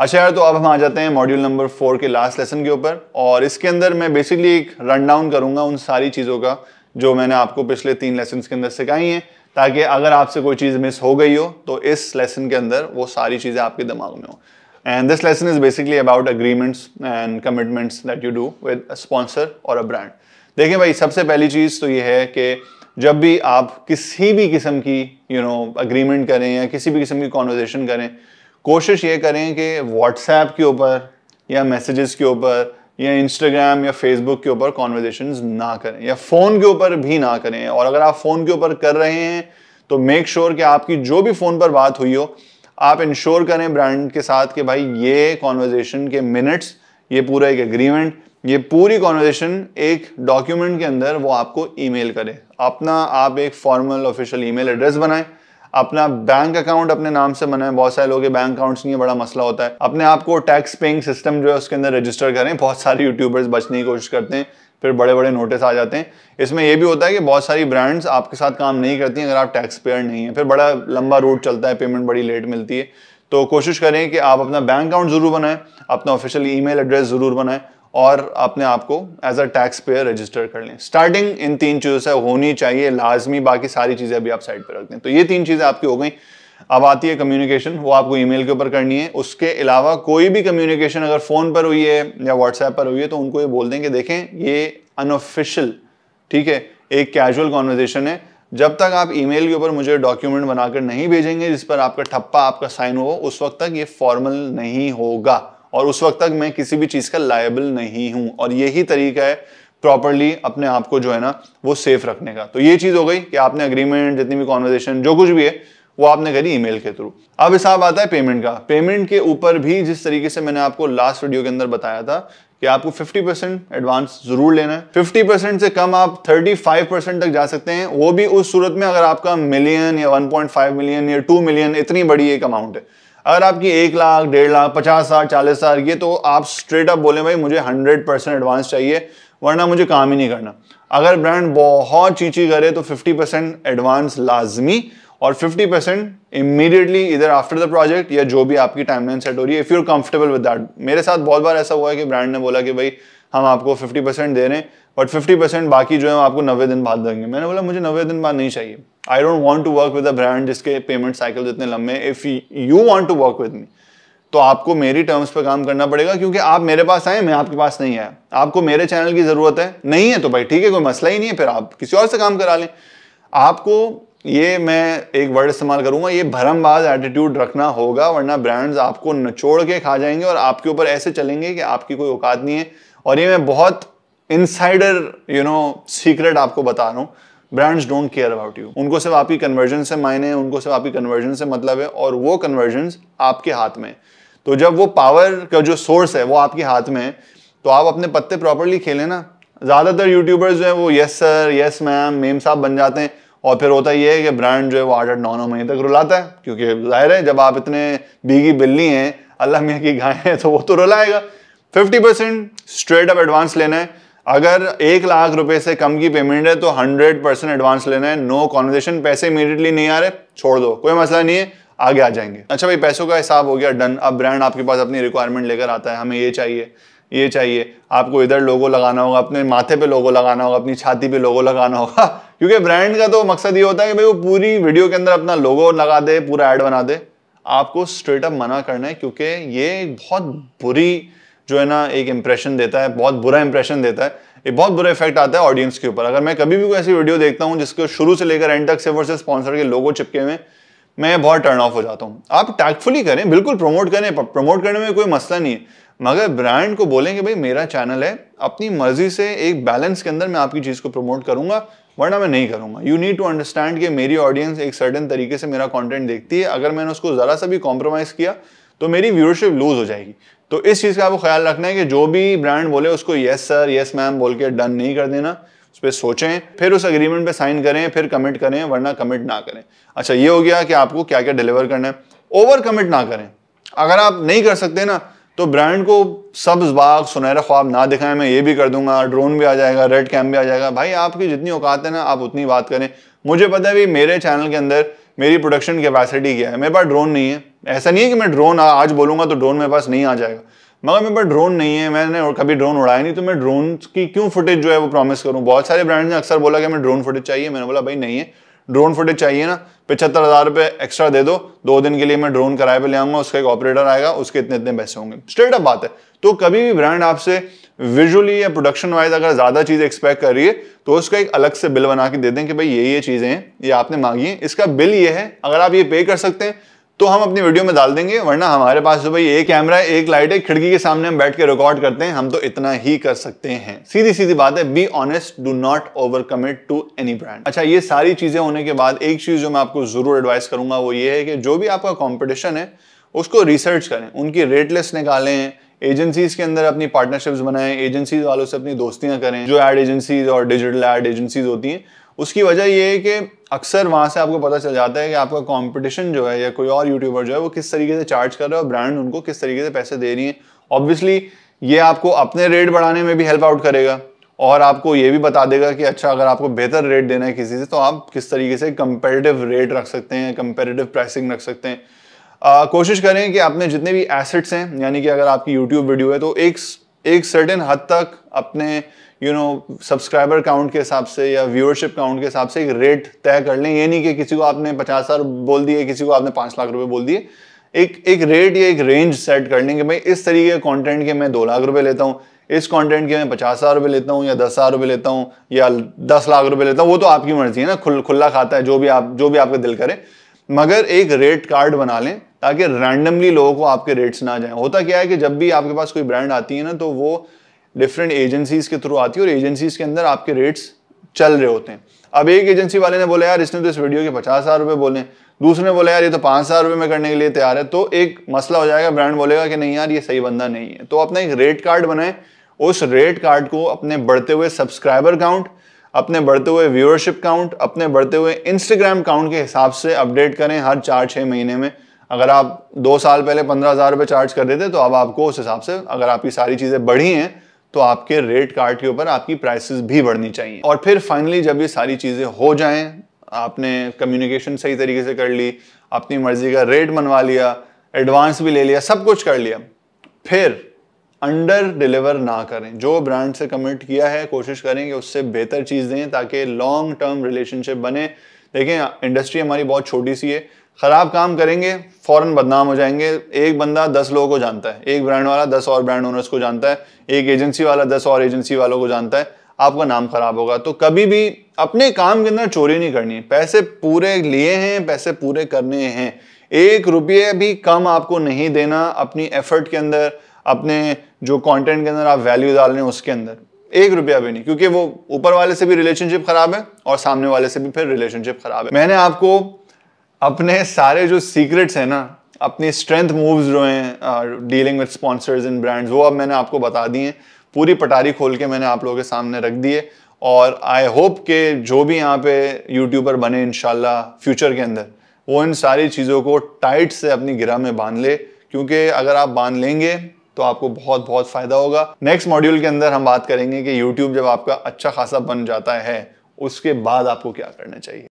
अच्छा यार तो अब हम आ जाते हैं मॉड्यूल नंबर फोर के लास्ट लेसन के ऊपर और इसके अंदर मैं बेसिकली एक रन डाउन करूंगा उन सारी चीज़ों का जो मैंने आपको पिछले तीन लेसन के अंदर सिखाई हैं ताकि अगर आपसे कोई चीज़ मिस हो गई हो तो इस लेसन के अंदर वो सारी चीज़ें आपके दिमाग में हो and this lesson is basically about agreements and commitments that you do with sponsor और अ ब्रांड देखिए भाई सबसे पहली चीज़ तो ये है कि जब भी आप किसी भी किस्म की यू नो अग्रीमेंट करें या किसी भी किस्म की कॉन्वर्जेशन करें कोशिश ये करें कि व्हाट्सएप के ऊपर या मैसेजेस के ऊपर या इंस्टाग्राम या फेसबुक के ऊपर कॉन्वर्जेशन ना करें या फ़ोन के ऊपर भी ना करें और अगर आप फ़ोन के ऊपर कर रहे हैं तो मेक श्योर sure कि आपकी जो भी फ़ोन पर बात हुई हो आप इंश्योर करें ब्रांड के साथ कि भाई ये कॉन्वर्जेशन के मिनट्स ये पूरा एक एग्रीमेंट ये पूरी कॉन्वर्जेशन एक डॉक्यूमेंट के अंदर वो आपको ईमेल करे अपना आप एक फॉर्मल ऑफिशियल ईमेल एड्रेस बनाएं अपना बैंक अकाउंट अपने नाम से बनाए बहुत सारे लोग बैंक अकाउंट्स नहीं है बड़ा मसला होता है अपने आप को टैक्स पेइंग सिस्टम जो है उसके अंदर रजिस्टर करें बहुत सारे यूट्यूबर्स बचने की कोशिश करते हैं फिर बड़े बड़े नोटिस आ जाते हैं इसमें यह भी होता है कि बहुत सारी ब्रांड्स आपके साथ काम नहीं करती हैं अगर आप टैक्स पेयर नहीं है फिर बड़ा लंबा रूट चलता है पेमेंट बड़ी लेट मिलती है तो कोशिश करें कि आप अपना बैंक अकाउंट ज़रूर बनाएं अपना ऑफिशियल ईमेल एड्रेस ज़रूर बनाएं और अपने आप को as a taxpayer register कर लें स्टार्टिंग इन तीन चीज़ों से होनी चाहिए लाजमी बाकी सारी चीज़ें अभी आप साइड पर रख दें तो ये तीन चीज़ें आपकी हो गई अब आती है कम्युनिकेशन वो आपको ईमेल के ऊपर करनी है उसके अलावा कोई भी कम्युनिकेशन अगर फ़ोन पर हुई है या व्हाट्सएप पर हुई है तो उनको ये बोल दें कि देखें ये अनऑफिशियल ठीक है एक कैजुअल कॉन्वर्जेसन है जब तक आप ईमेल के ऊपर मुझे डॉक्यूमेंट बनाकर नहीं भेजेंगे जिस पर आपका ठप्पा आपका साइन हो उस वक्त तक ये फॉर्मल नहीं होगा और उस वक्त तक मैं किसी भी चीज़ का लाइबल नहीं हूँ और यही तरीका है प्रॉपरली अपने आप को जो है ना वो सेफ रखने का तो ये चीज़ हो गई कि आपने अग्रीमेंट जितनी भी कॉन्वर्जेशन जो कुछ भी है वो आपने करी ईमेल के थ्रू अब हिसाब आता है पेमेंट का पेमेंट के ऊपर भी जिस तरीके से मैंने आपको लास्ट वीडियो के अंदर बताया था कि आपको 50 परसेंट एडवांस जरूर लेना है 50 परसेंट से कम आप 35 परसेंट तक जा सकते हैं वो भी उस सूरत में अगर आपका मिलियन या 1.5 मिलियन या 2 मिलियन इतनी बड़ी एक अमाउंट है अगर आपकी एक लाख डेढ़ लाख पचास हजार चालीस हजार ये तो आप स्ट्रेट अप बोले भाई मुझे हंड्रेड परसेंट एडवांस चाहिए वरना मुझे काम ही नहीं करना अगर ब्रांड बहुत चीची करे तो फिफ्टी परसेंट एडवांस लाजमी और फिफ़्टी परसेंट इमीडिएटली इधर आफ्टर द प्रोजेक्ट या जो भी आपकी टाइमलाइन सेट हो रही है if you are comfortable with that मेरे साथ बहुत बार ऐसा हुआ है कि ब्रांड ने बोला कि भाई हम आपको फिफ्टी परसेंट दे रहे हैं बट फिफ्टी परसेंट बाकी जो है हम आपको नब्बे दिन बाद देंगे मैंने बोला मुझे नब्बे दिन बाद नहीं चाहिए I don't want to work with a brand जिसके पेमेंट साइकिल इतने लंबे if you want to work with me तो आपको मेरी टर्म्स पर काम करना पड़ेगा क्योंकि आप मेरे पास आए मैं आपके पास नहीं आया आपको मेरे चैनल की जरूरत है नहीं है तो भाई ठीक है कोई मसला ही नहीं है फिर आप किसी और से काम करा लें आपको ये मैं एक वर्ड इस्तेमाल करूंगा ये भरमबाज एटीट्यूड रखना होगा वरना ब्रांड्स आपको नचोड़ के खा जाएंगे और आपके ऊपर ऐसे चलेंगे कि आपकी कोई औकात नहीं है और ये मैं बहुत इनसाइडर यू नो सीक्रेट आपको बता रहा हूँ brands don't care about you उनको सिर्फ आपकी कन्वर्जन से मायने हैं उनको सिर्फ आपकी कन्वर्जन से मतलब है और वो कन्वर्जन आपके हाथ में तो जब वो पावर का जो सोर्स है वो आपके हाथ में है तो आप अपने पत्ते प्रॉपरली खेलें ना ज़्यादातर यूट्यूबर्स जो है वो yes sir yes ma'am ma'am साहब बन जाते हैं और फिर होता ये है कि ब्रांड जो है वो आठ आठ नौ नौ महीने तक रुलाता है क्योंकि जाहिर है जब आप इतने बीगी बिल्ली हैं अल्लाह मियाँ की गाय है तो वो तो रुलाएगा fifty percent straight up advance लेना है अगर एक लाख रुपए से कम की पेमेंट है तो हंड्रेड परसेंट एडवांस लेना है नो कॉन्वर्जेशन पैसे इमीडिएटली नहीं आ रहे छोड़ दो कोई मसला नहीं है आगे आ जाएंगे अच्छा भाई पैसों का हिसाब हो गया डन अब ब्रांड आपके पास अपनी रिक्वायरमेंट लेकर आता है हमें ये चाहिए ये चाहिए आपको इधर लोगो लगाना होगा अपने माथे पे लोगो लगाना होगा अपनी छाती पे लोगो लगाना होगा क्योंकि ब्रांड का तो मकसद ये होता है कि भाई वो पूरी वीडियो के अंदर अपना लोगो लगा दे पूरा ऐड बना दे आपको स्ट्रेट अप मना करना है क्योंकि ये बहुत बुरी जो है ना एक इंप्रेशन देता है बहुत बुरा इंप्रेशन देता है एक बहुत बुरा इफेक्ट आता है ऑडियंस के ऊपर अगर मैं कभी भी कोई ऐसी वीडियो देखता हूँ जिसको शुरू से लेकर एंड तक से और स्पॉन्सर के लोगों चिपके हुए मैं बहुत टर्न ऑफ हो जाता हूँ आप टैक्टफुली करें बिल्कुल प्रमोट करें प्रमोट करने में कोई मसला नहीं है मगर ब्रांड को बोलें कि भाई मेरा चैनल है अपनी मर्जी से एक बैलेंस के अंदर मैं आपकी चीज़ को प्रमोट करूंगा वरना मैं नहीं करूंगा यू नीड टू अंडरस्टैंड कि मेरी ऑडियंस एक सर्टन तरीके से मेरा कंटेंट देखती है अगर मैंने उसको ज़रा सा भी कॉम्प्रोमाइज़ किया तो मेरी व्यूअरशिप लूज हो जाएगी तो इस चीज़ का आपको ख्याल रखना है कि जो भी ब्रांड बोले उसको यस सर यस मैम बोल के डन नहीं कर देना उस पर सोचें फिर उस अग्रीमेंट पे साइन करें फिर कमिट करें वरना कमिट ना करें अच्छा ये हो गया कि आपको क्या क्या डिलीवर करना है ओवर कमिट ना करें अगर आप नहीं कर सकते ना तो ब्रांड को सब्ज बाग सुनहरा ख्वाब ना दिखाएं मैं ये भी कर दूंगा ड्रोन भी आ जाएगा रेड कैम भी आ जाएगा भाई आपकी जितनी औकात है ना आप उतनी बात करें मुझे पता है भी मेरे चैनल के अंदर मेरी प्रोडक्शन कैपेसिटी क्या है मेरे पास ड्रोन नहीं है ऐसा नहीं है कि मैं ड्रोन आज बोलूँगा तो ड्रोन मेरे पास नहीं आ जाएगा मगर मेरे पास ड्रोन नहीं है मैंने और कभी ड्रोन उड़ाया नहीं तो मैं ड्रोन की क्यों फुटेज जो है वो प्रॉमिस करूँ बहुत सारे ब्रांड ने अक्सर बोला कि हमें ड्रोन फुटेज चाहिए मैंने बोला भाई नहीं है ड्रोन फुटेज चाहिए ना पचहत्तर हज़ार रुपये एक्स्ट्रा दे दो दो दिन के लिए मैं ड्रोन किराए पे ले आऊँगा उसका एक ऑपरेटर आएगा उसके इतने इतने पैसे होंगे स्ट्रेट अप बात है तो कभी भी ब्रांड आपसे विजुअली या प्रोडक्शन वाइज अगर ज़्यादा चीज़ एक्सपेक्ट कर रही है तो उसका एक अलग से बिल बना के दे दें कि भाई ये ये चीज़ें हैं ये आपने मांगी हैं इसका बिल ये है अगर आप ये पे कर सकते हैं तो हम अपनी वीडियो में डाल देंगे वरना हमारे पास जो भाई एक कैमरा है एक लाइट है खिड़की के सामने हम बैठ के रिकॉर्ड करते हैं हम तो इतना ही कर सकते हैं सीधी सीधी बात है be honest do not overcommit to any brand अच्छा ये सारी चीजें होने के बाद एक चीज जो मैं आपको जरूर एडवाइस करूंगा वो ये है कि जो भी आपका कॉम्पिटिशन है उसको रिसर्च करें उनकी रेट लिस्ट निकालें एजेंसीज के अंदर अपनी पार्टनरशिप्स बनाएं एजेंसीज वालों से अपनी दोस्तियां करें जो एड एजेंसीज और डिजिटल एड एजेंसीज होती हैं उसकी वजह यह है कि अक्सर वहां से आपको पता चल जाता है कि आपका कॉम्पिटिशन जो है या कोई और यूट्यूबर जो है वो किस तरीके से चार्ज कर रहा है और ब्रांड उनको किस तरीके से पैसे दे रही है ऑब्वियसली ये आपको अपने रेट बढ़ाने में भी हेल्प आउट करेगा और आपको ये भी बता देगा कि अच्छा अगर आपको बेहतर रेट देना है किसी से तो आप किस तरीके से कंपेरेटिव रेट रख सकते हैं कंपेरेटिव प्राइसिंग रख सकते हैं कोशिश करें कि आपने जितने भी एसेट्स हैं यानी कि अगर आपकी यूट्यूब वीडियो है तो एक एक सर्टेन हद तक अपने यू नो सब्सक्राइबर काउंट के हिसाब से या व्यूअरशिप काउंट के हिसाब से एक रेट तय कर लें ये नहीं कि किसी को आपने पचास हज़ार बोल दिए किसी को आपने पाँच लाख रुपए बोल दिए एक एक रेट या एक रेंज सेट कर लें कि भाई इस तरीके के कॉन्टेंट के मैं दो लाख रुपए लेता हूँ इस कंटेंट के मैं पचास हज़ार रुपये लेता हूँ या दस हज़ार रुपये लेता हूँ या दस लाख रुपये लेता हूँ वो तो आपकी मर्जी है ना खुल खुला खाता है जो भी आप जो भी आपका दिल करें मगर एक रेट कार्ड बना लें ताकि रैंडमली लोगों को आपके रेट्स ना जाएं होता क्या है कि जब भी आपके पास कोई ब्रांड आती है ना तो वो डिफरेंट एजेंसीज के थ्रू आती है और एजेंसीज के अंदर आपके रेट्स चल रहे होते हैं अब एक एजेंसी वाले ने बोला यार इसने तो इस वीडियो के पचास हज़ार रुपये बोले दूसरे ने बोला यार ये तो पाँच हज़ार रुपये में करने के लिए तैयार है तो एक मसला हो जाएगा ब्रांड बोलेगा कि नहीं यार ये सही बंदा नहीं है तो अपना एक रेट कार्ड बनाएं उस रेट कार्ड को अपने बढ़ते हुए सब्सक्राइबर काउंट अपने बढ़ते हुए व्यूअरशिप काउंट अपने बढ़ते हुए इंस्टाग्राम काउंट के हिसाब से अपडेट करें हर चार छः महीने में अगर आप दो साल पहले पंद्रह हज़ार रुपये चार्ज कर देते तो अब आपको उस हिसाब से अगर आपकी सारी चीज़ें बढ़ी हैं तो आपके रेट कार्ड के ऊपर आपकी प्राइसेस भी बढ़नी चाहिए और फिर फाइनली जब ये सारी चीज़ें हो जाएं आपने कम्युनिकेशन सही तरीके से कर ली अपनी मर्जी का रेट मनवा लिया एडवांस भी ले लिया सब कुछ कर लिया फिर अंडर डिलीवर ना करें जो ब्रांड से कमिट किया है कोशिश करें कि उससे बेहतर चीज़ दें ताकि लॉन्ग टर्म रिलेशनशिप बने देखें इंडस्ट्री हमारी बहुत छोटी सी है ख़राब काम करेंगे फ़ौरन बदनाम हो जाएंगे एक बंदा दस लोगों को जानता है एक ब्रांड वाला दस और ब्रांड ओनर्स को जानता है एक एजेंसी वाला दस और एजेंसी वालों को जानता है आपका नाम ख़राब होगा तो कभी भी अपने काम के अंदर चोरी नहीं करनी पैसे पूरे लिए हैं पैसे पूरे करने हैं एक रुपये भी कम आपको नहीं देना अपनी एफर्ट के अंदर अपने जो कंटेंट के अंदर आप वैल्यू डाल रहे हैं उसके अंदर एक रुपया भी नहीं क्योंकि वो ऊपर वाले से भी रिलेशनशिप खराब है और सामने वाले से भी फिर रिलेशनशिप खराब है मैंने आपको अपने सारे जो सीक्रेट्स हैं ना अपनी स्ट्रेंथ मूव्स जो हैं dealing with sponsors in brands वो अब मैंने आपको बता दिए हैं पूरी पटारी खोल के मैंने आप लोगों के सामने रख दी है और आई होप के जो भी यहाँ पे यूट्यूबर बने इन फ्यूचर के अंदर वो इन सारी चीज़ों को टाइट से अपनी गिरा में बांध ले क्योंकि अगर आप बांध लेंगे तो आपको बहुत बहुत फायदा होगा नेक्स्ट मॉड्यूल के अंदर हम बात करेंगे कि यूट्यूब जब आपका अच्छा खासा बन जाता है उसके बाद आपको क्या करना चाहिए